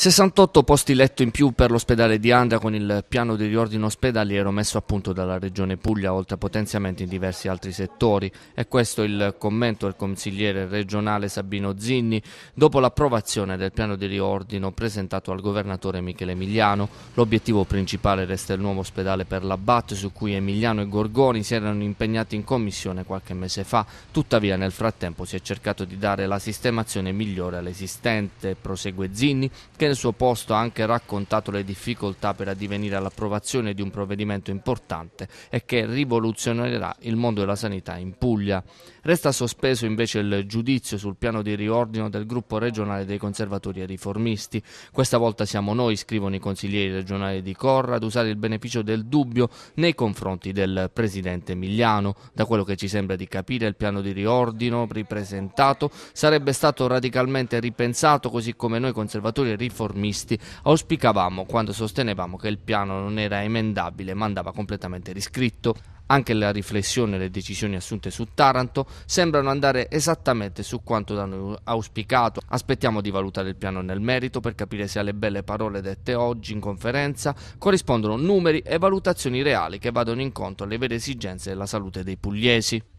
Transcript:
68 posti letto in più per l'ospedale di Andria con il piano di riordino ospedaliero messo a punto dalla Regione Puglia, oltre a potenziamenti in diversi altri settori. E questo è il commento del consigliere regionale Sabino Zinni dopo l'approvazione del piano di riordino presentato al governatore Michele Emiliano. L'obiettivo principale resta il nuovo ospedale per l'Abbat, su cui Emiliano e Gorgoni si erano impegnati in commissione qualche mese fa. Tuttavia, nel frattempo si è cercato di dare la sistemazione migliore all'esistente, prosegue Zinni, che nel suo posto ha anche raccontato le difficoltà per addivenire all'approvazione di un provvedimento importante e che rivoluzionerà il mondo della sanità in Puglia. Resta sospeso invece il giudizio sul piano di riordino del gruppo regionale dei conservatori e riformisti. Questa volta siamo noi, scrivono i consiglieri regionali di Corra, ad usare il beneficio del dubbio nei confronti del presidente Emiliano. Da quello che ci sembra di capire, il piano di riordino ripresentato sarebbe stato radicalmente ripensato, così come noi conservatori e riformisti riformisti auspicavamo quando sostenevamo che il piano non era emendabile ma andava completamente riscritto. Anche la riflessione e le decisioni assunte su Taranto sembrano andare esattamente su quanto da noi auspicato. Aspettiamo di valutare il piano nel merito per capire se alle belle parole dette oggi in conferenza corrispondono numeri e valutazioni reali che vadano incontro alle vere esigenze della salute dei pugliesi.